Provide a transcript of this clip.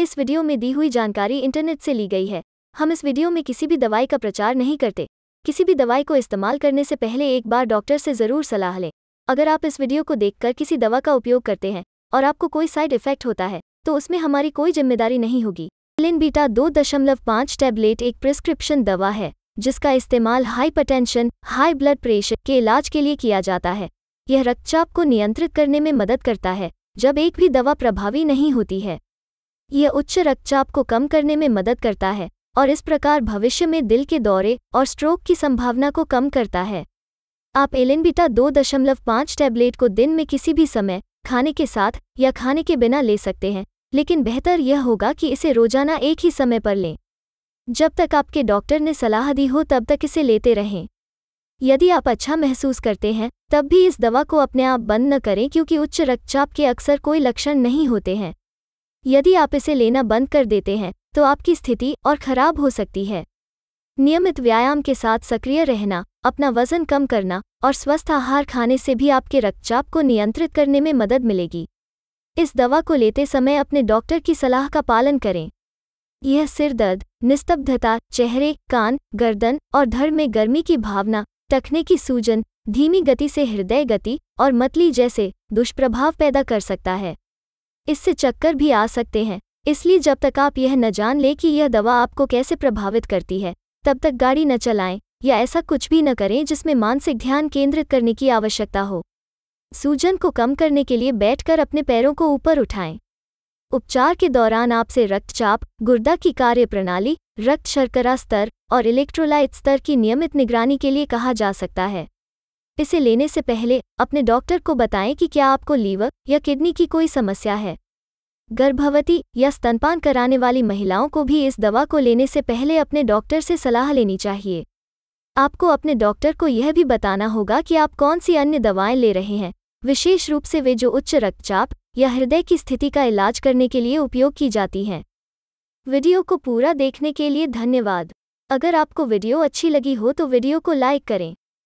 इस वीडियो में दी हुई जानकारी इंटरनेट से ली गई है हम इस वीडियो में किसी भी दवाई का प्रचार नहीं करते किसी भी दवाई को इस्तेमाल करने से पहले एक बार डॉक्टर से ज़रूर सलाह लें अगर आप इस वीडियो को देखकर किसी दवा का उपयोग करते हैं और आपको कोई साइड इफेक्ट होता है तो उसमें हमारी कोई जिम्मेदारी नहीं होगी लिन बीटा दो दशमलव पाँच टैबलेट एक प्रिस्क्रिप्शन दवा है जिसका इस्तेमाल हाइपरटेंशन, हाई ब्लड प्रेशर के इलाज के लिए किया जाता है यह रक्तचाप को नियंत्रित करने में मदद करता है जब एक भी दवा प्रभावी नहीं होती है यह उच्च रक्तचाप को कम करने में मदद करता है और इस प्रकार भविष्य में दिल के दौरे और स्ट्रोक की संभावना को कम करता है आप एलिनबिटा दो दशमलव पाँच टैबलेट को दिन में किसी भी समय खाने के साथ या खाने के बिना ले सकते हैं लेकिन बेहतर यह होगा कि इसे रोजाना एक ही समय पर लें जब तक आपके डॉक्टर ने सलाह दी हो तब तक इसे लेते रहें यदि आप अच्छा महसूस करते हैं तब भी इस दवा को अपने आप बंद न करें क्योंकि उच्च रक्तचाप के अक्सर कोई लक्षण नहीं होते हैं यदि आप इसे लेना बंद कर देते हैं तो आपकी स्थिति और खराब हो सकती है नियमित व्यायाम के साथ सक्रिय रहना अपना वजन कम करना और स्वस्थ आहार खाने से भी आपके रक्तचाप को नियंत्रित करने में मदद मिलेगी इस दवा को लेते समय अपने डॉक्टर की सलाह का पालन करें यह सिर दर्द निस्तब्धता चेहरे कान गर्दन और धड़ में गर्मी की भावना टखने की सूजन धीमी गति से हृदय गति और मतली जैसे दुष्प्रभाव पैदा कर सकता है इससे चक्कर भी आ सकते हैं इसलिए जब तक आप यह न जान लें कि यह दवा आपको कैसे प्रभावित करती है तब तक गाड़ी न चलाएं या ऐसा कुछ भी न करें जिसमें मानसिक ध्यान केंद्रित करने की आवश्यकता हो सूजन को कम करने के लिए बैठकर अपने पैरों को ऊपर उठाएं उपचार के दौरान आपसे रक्तचाप गुर्दा की कार्यप्रणाली रक्त शर्करा स्तर और इलेक्ट्रोलाइट स्तर की नियमित निगरानी के लिए कहा जा सकता है इसे लेने से पहले अपने डॉक्टर को बताएं कि क्या आपको लीवर या किडनी की कोई समस्या है गर्भवती या स्तनपान कराने वाली महिलाओं को भी इस दवा को लेने से पहले अपने डॉक्टर से सलाह लेनी चाहिए आपको अपने डॉक्टर को यह भी बताना होगा कि आप कौन सी अन्य दवाएं ले रहे हैं विशेष रूप से वे जो उच्च रक्तचाप या हृदय की स्थिति का इलाज करने के लिए उपयोग की जाती हैं वीडियो को पूरा देखने के लिए धन्यवाद अगर आपको वीडियो अच्छी लगी हो तो वीडियो को लाइक करें